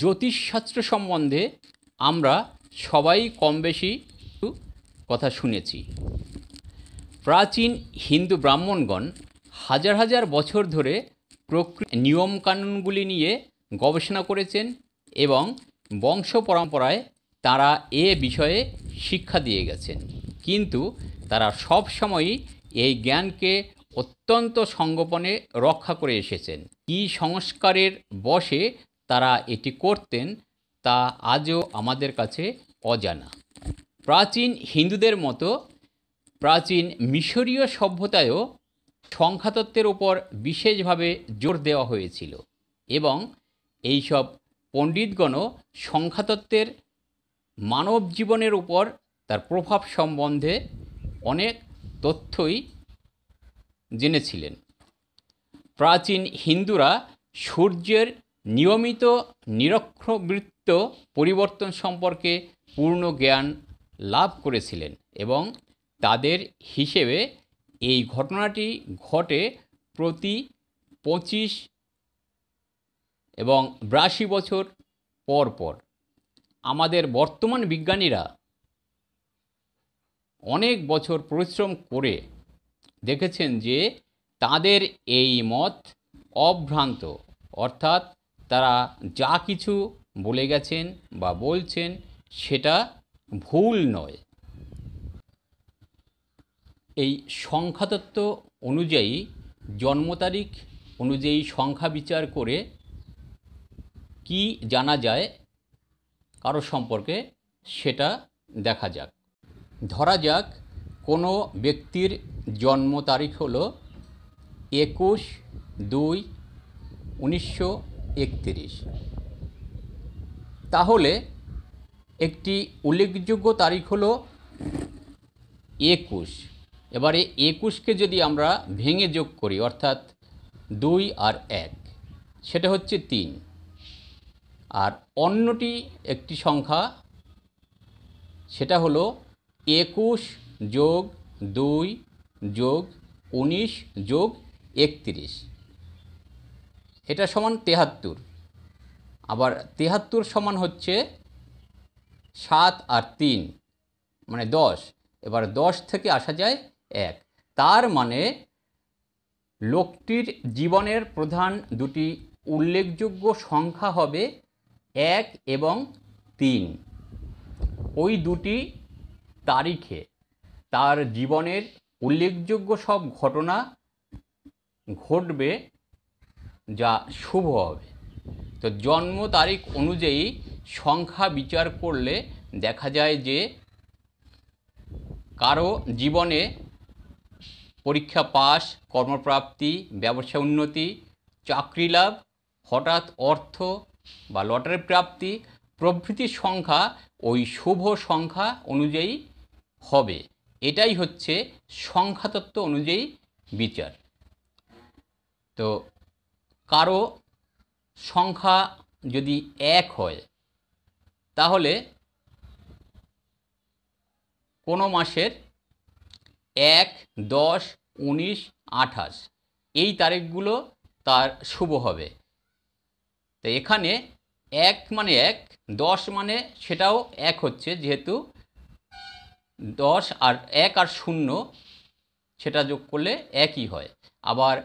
জ্যোতিষশাস্ত্র সম্বন্ধে আমরা সবাই কম বেশি কথা শুনেছি প্রাচীন হিন্দু ব্রাহ্মণগণ হাজার হাজার বছর ধরে প্রকৃত নিয়মকানুনগুলি নিয়ে গবেষণা করেছেন এবং বংশ পরম্পরায় তারা এ বিষয়ে শিক্ষা দিয়ে গেছেন কিন্তু তারা সবসময়ই এই জ্ঞানকে অত্যন্ত সংগোপনে রক্ষা করে এসেছেন কি সংস্কারের বসে তারা এটি করতেন তা আজও আমাদের কাছে অজানা প্রাচীন হিন্দুদের মতো প্রাচীন মিশরীয় সভ্যতায়ও সংখ্যাতত্ত্বের ওপর বিশেষভাবে জোর দেওয়া হয়েছিল এবং এইসব পণ্ডিতগণও সংখ্যাতত্ত্বের মানব জীবনের উপর তার প্রভাব সম্বন্ধে অনেক তথ্যই জেনেছিলেন প্রাচীন হিন্দুরা সূর্যের নিয়মিত নিরক্ষবৃত্ত পরিবর্তন সম্পর্কে পূর্ণ জ্ঞান লাভ করেছিলেন এবং তাদের হিসেবে এই ঘটনাটি ঘটে প্রতি পঁচিশ এবং বিরাশি বছর পর পর আমাদের বর্তমান বিজ্ঞানীরা অনেক বছর পরিশ্রম করে দেখেছেন যে তাদের এই মত অভ্রান্ত অর্থাৎ তারা যা কিছু বলে গেছেন বা বলছেন সেটা ভুল নয় এই সংখ্যাতত্ত্ব অনুযায়ী জন্ম তারিখ অনুযায়ী সংখ্যা বিচার করে কি জানা যায় কারো সম্পর্কে সেটা দেখা যাক ধরা যাক কোনো ব্যক্তির জন্ম তারিখ হলো একুশ দুই উনিশশো একত্রিশ তাহলে একটি উল্লেখযোগ্য তারিখ হলো একুশ এবারে একুশকে যদি আমরা ভেঙে যোগ করি অর্থাৎ দুই আর এক সেটা হচ্ছে তিন আর অন্যটি একটি সংখ্যা সেটা হলো একুশ যোগ দুই যোগ উনিশ যোগ একত্রিশ এটা সমান তেহাত্তর আবার তেহাত্তর সমান হচ্ছে সাত আর তিন মানে দশ এবার দশ থেকে আসা যায় এক তার মানে লোকটির জীবনের প্রধান দুটি উল্লেখযোগ্য সংখ্যা হবে এক এবং তিন ওই দুটি তারিখে তার জীবনের উল্লেখযোগ্য সব ঘটনা ঘটবে যা শুভ হবে তো জন্ম তারিখ অনুযায়ী সংখ্যা বিচার করলে দেখা যায় যে কারো জীবনে পরীক্ষা পাস কর্মপ্রাপ্তি ব্যবসা উন্নতি চাকরি লাভ হঠাৎ অর্থ বা লটারি প্রাপ্তি প্রভৃতির সংখ্যা ওই শুভ সংখ্যা অনুযায়ী হবে এটাই হচ্ছে সংখ্যাতত্ত্ব অনুযায়ী বিচার তো কারো সংখ্যা যদি এক হয় তাহলে কোনো মাসের এক দশ উনিশ আঠাশ এই তারিখগুলো তার শুভ হবে তো এখানে এক মানে এক দশ মানে সেটাও এক হচ্ছে যেহেতু দশ আর এক আর শূন্য সেটা যোগ করলে একই হয় আবার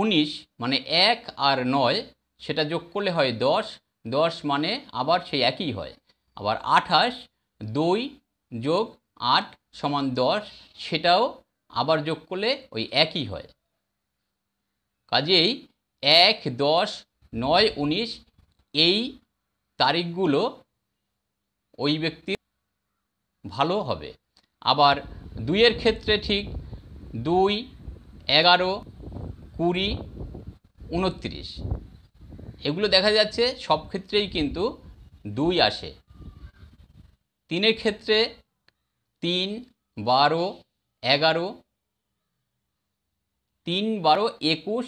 উনিশ মানে এক আর নয় সেটা যোগ করলে হয় দশ দশ মানে আবার সেই একই হয় আবার আঠাশ দুই যোগ আট সমান দশ সেটাও আবার যোগ করলে ওই একই হয় কাজেই এক দশ নয় উনিশ এই তারিখগুলো ওই ব্যক্তি ভালো হবে আবার দুইয়ের ক্ষেত্রে ঠিক দুই এগারো কুড়ি উনত্রিশ এগুলো দেখা যাচ্ছে সব ক্ষেত্রেই কিন্তু দুই আসে তিনের ক্ষেত্রে তিন বারো এগারো তিন বারো একুশ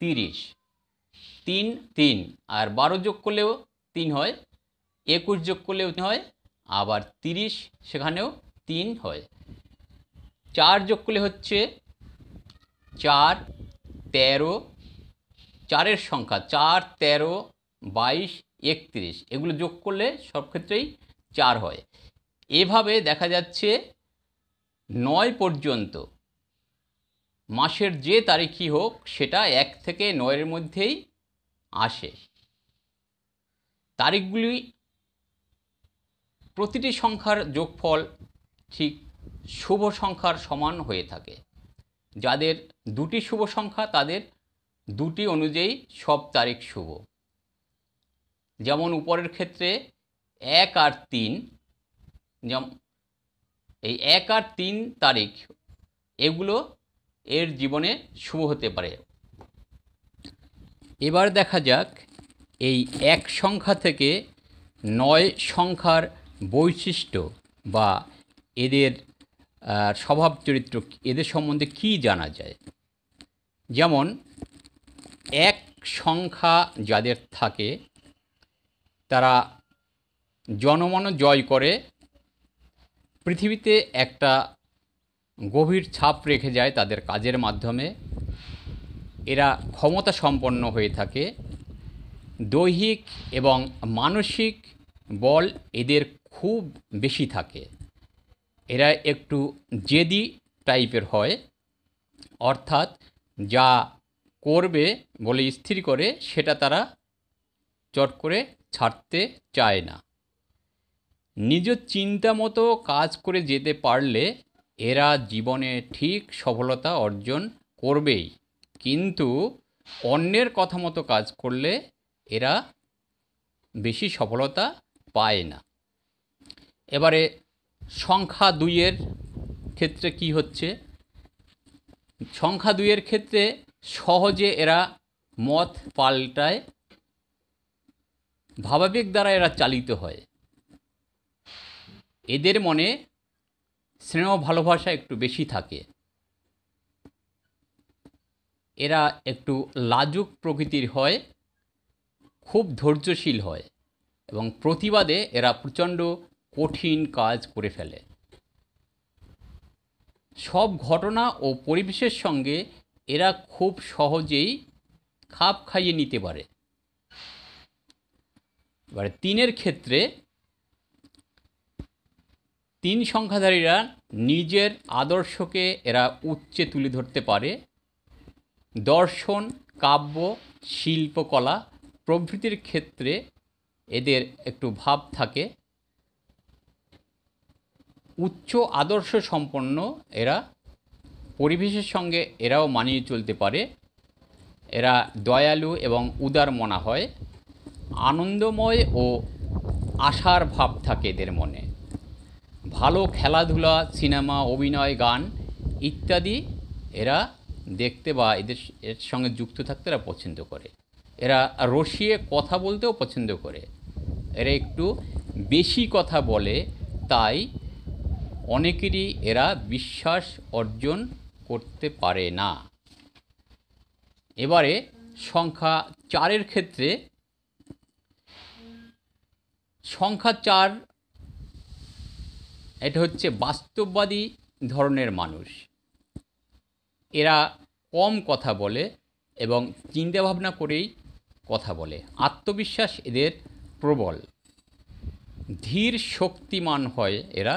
তিরিশ তিন তিন আর বারো যোগ করলেও তিন হয় একুশ যোগ করলেও হয় আবার তিরিশ সেখানেও তিন হয় চার যোগ করলে হচ্ছে চার তেরো চারের সংখ্যা চার তেরো বাইশ একত্রিশ এগুলো যোগ করলে সব ক্ষেত্রেই চার হয় এভাবে দেখা যাচ্ছে নয় পর্যন্ত মাসের যে তারিখই হোক সেটা এক থেকে নয়ের মধ্যেই আসে তারিখগুলি প্রতিটি সংখ্যার যোগফল ঠিক শুভ সংখ্যার সমান হয়ে থাকে যাদের দুটি শুভ সংখ্যা তাদের দুটি অনুযায়ী সব তারিখ শুভ যেমন উপরের ক্ষেত্রে এক আর তিন যেমন এই এক আর তিন তারিখ এগুলো এর জীবনে শুভ হতে পারে এবার দেখা যাক এই এক সংখ্যা থেকে নয় সংখ্যার বৈশিষ্ট্য বা এদের স্বভাব চরিত্র এদের সম্বন্ধে কি জানা যায় যেমন এক সংখ্যা যাদের থাকে তারা জনমন জয় করে পৃথিবীতে একটা গভীর ছাপ রেখে যায় তাদের কাজের মাধ্যমে এরা ক্ষমতা সম্পন্ন হয়ে থাকে দৈহিক এবং মানসিক বল এদের খুব বেশি থাকে এরা একটু জেদি টাইপের হয় অর্থাৎ যা করবে বলে স্থির করে সেটা তারা চট করে ছাড়তে চায় না নিজ চিন্তা মতো কাজ করে যেতে পারলে এরা জীবনে ঠিক সফলতা অর্জন করবেই কিন্তু অন্যের কথা মতো কাজ করলে এরা বেশি সফলতা পায় না এবারে সংখ্যা দুইয়ের ক্ষেত্রে কি হচ্ছে সংখ্যা দুইয়ের ক্ষেত্রে সহজে এরা মত পাল্টায় ভাবাবেগ দ্বারা এরা চালিত হয় এদের মনে স্নেহ ভালোবাসা একটু বেশি থাকে এরা একটু লাজুক প্রকৃতির হয় খুব ধৈর্যশীল হয় এবং প্রতিবাদে এরা প্রচণ্ড কঠিন কাজ করে ফেলে সব ঘটনা ও পরিবেশের সঙ্গে এরা খুব সহজেই খাপ খাইয়ে নিতে পারে এবার তিনের ক্ষেত্রে তিন সংখ্যাধারীরা নিজের আদর্শকে এরা উচ্চে তুলে ধরতে পারে দর্শন কাব্য শিল্পকলা প্রভৃতির ক্ষেত্রে এদের একটু ভাব থাকে উচ্চ আদর্শ সম্পন্ন এরা পরিবেশের সঙ্গে এরাও মানিয়ে চলতে পারে এরা দয়ালু এবং উদার মনা হয় আনন্দময় ও আশার ভাব থাকে এদের মনে ভালো খেলাধুলা সিনেমা অভিনয় গান ইত্যাদি এরা দেখতে বা এদের এর সঙ্গে যুক্ত থাকতে এরা পছন্দ করে এরা রসিয়ে কথা বলতেও পছন্দ করে এরা একটু বেশি কথা বলে তাই অনেকেরই এরা বিশ্বাস অর্জন করতে পারে না এবারে সংখ্যা চারের ক্ষেত্রে সংখ্যা চার এটা হচ্ছে বাস্তববাদী ধরনের মানুষ এরা কম কথা বলে এবং চিন্তাভাবনা করেই কথা বলে আত্মবিশ্বাস এদের প্রবল ধীর শক্তিমান হয় এরা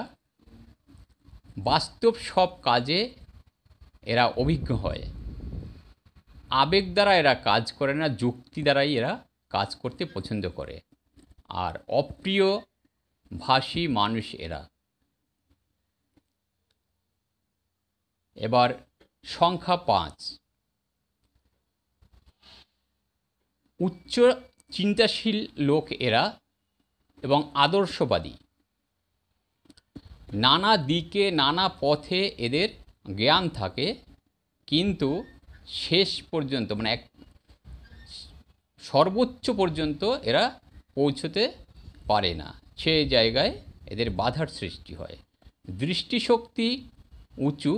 বাস্তব সব কাজে এরা অভিজ্ঞ হয় আবেগ দ্বারা এরা কাজ করে না যুক্তি দ্বারাই এরা কাজ করতে পছন্দ করে আর অপ্রিয় ভাষী মানুষ এরা এবার সংখ্যা পাঁচ উচ্চ চিন্তাশীল লোক এরা এবং আদর্শবাদী নানা দিকে নানা পথে এদের জ্ঞান থাকে কিন্তু শেষ পর্যন্ত মানে এক সর্বোচ্চ পর্যন্ত এরা পৌঁছতে পারে না সে জায়গায় এদের বাধার সৃষ্টি হয় দৃষ্টিশক্তি উঁচু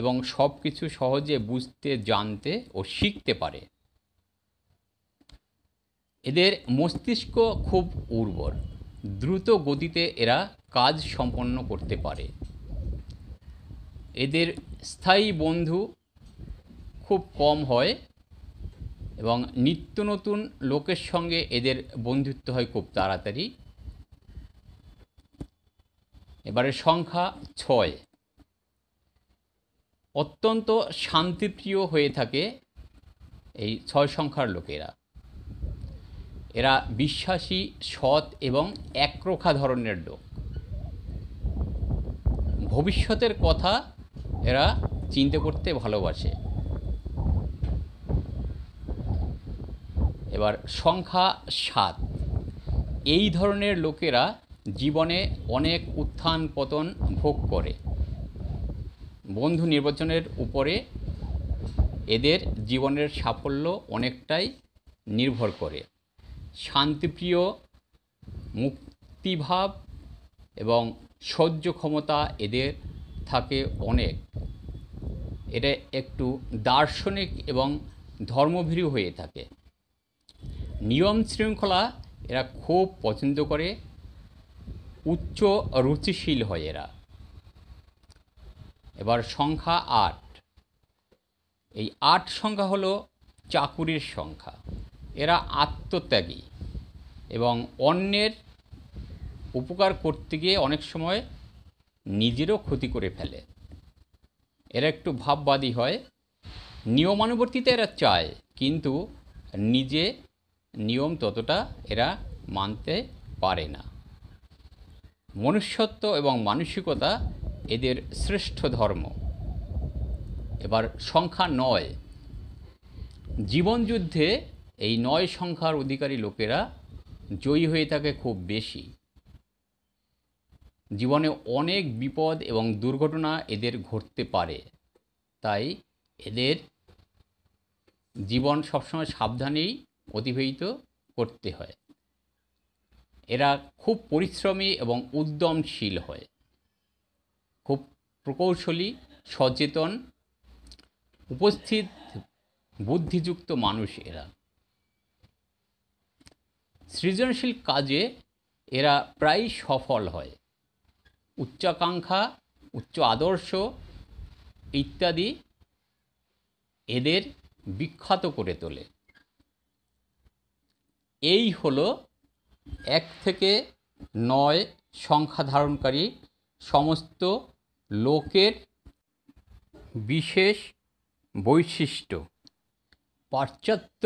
এবং সব কিছু সহজে বুঝতে জানতে ও শিখতে পারে এদের মস্তিষ্ক খুব উর্বর দ্রুত গতিতে এরা কাজ সম্পন্ন করতে পারে এদের স্থায়ী বন্ধু খুব কম হয় এবং নিত্য নতুন লোকের সঙ্গে এদের বন্ধুত্ব হয় খুব তাড়াতাড়ি এবারে সংখ্যা ছয় অত্যন্ত শান্তিপ্রিয় হয়ে থাকে এই ছয় সংখ্যার লোকেরা এরা বিশ্বাসী সৎ এবং একরোখা ধরনের লোক ভবিষ্যতের কথা এরা চিন্তা করতে ভালোবাসে এবার সংখ্যা সাত এই ধরনের লোকেরা জীবনে অনেক উত্থান পতন ভোগ করে বন্ধু নির্বাচনের উপরে এদের জীবনের সাফল্য অনেকটাই নির্ভর করে শান্তিপ্রিয় মুক্তিভাব এবং সহ্য ক্ষমতা এদের থাকে অনেক এটা একটু দার্শনিক এবং ধর্মভীরু হয়ে থাকে নিয়ম শৃঙ্খলা এরা খুব পছন্দ করে উচ্চ রুচিশীল হয় এরা এবার সংখ্যা আট এই আট সংখ্যা হলো চাকুরির সংখ্যা এরা আত্মত্যাগী এবং অন্যের উপকার করতে গিয়ে অনেক সময় নিজেরও ক্ষতি করে ফেলে এরা একটু ভাববাদী হয় নিয়মানুবর্তিতে এরা চায় কিন্তু নিজে নিয়ম ততটা এরা মানতে পারে না মনুষ্যত্ব এবং মানসিকতা এদের শ্রেষ্ঠ ধর্ম এবার সংখ্যা নয় জীবনযুদ্ধে এই নয় সংখ্যার অধিকারী লোকেরা জয়ী হয়ে থাকে খুব বেশি জীবনে অনেক বিপদ এবং দুর্ঘটনা এদের ঘটতে পারে তাই এদের জীবন সবসময় সাবধানেই অতিবাহিত করতে হয় এরা খুব পরিশ্রমী এবং উদ্যমশীল হয় খুব প্রকৌশলী সচেতন উপস্থিত বুদ্ধিযুক্ত মানুষ এরা সৃজনশীল কাজে এরা প্রায় সফল হয় উচ্চাকাঙ্ক্ষা উচ্চ আদর্শ ইত্যাদি এদের বিখ্যাত করে তোলে এই হলো এক থেকে নয় সংখ্যা ধারণকারী সমস্ত লোকের বিশেষ বৈশিষ্ট্য পাশ্চাত্য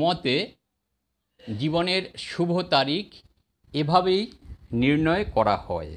মতে জীবনের শুভ তারিখ এভাবেই নির্ণয় করা হয়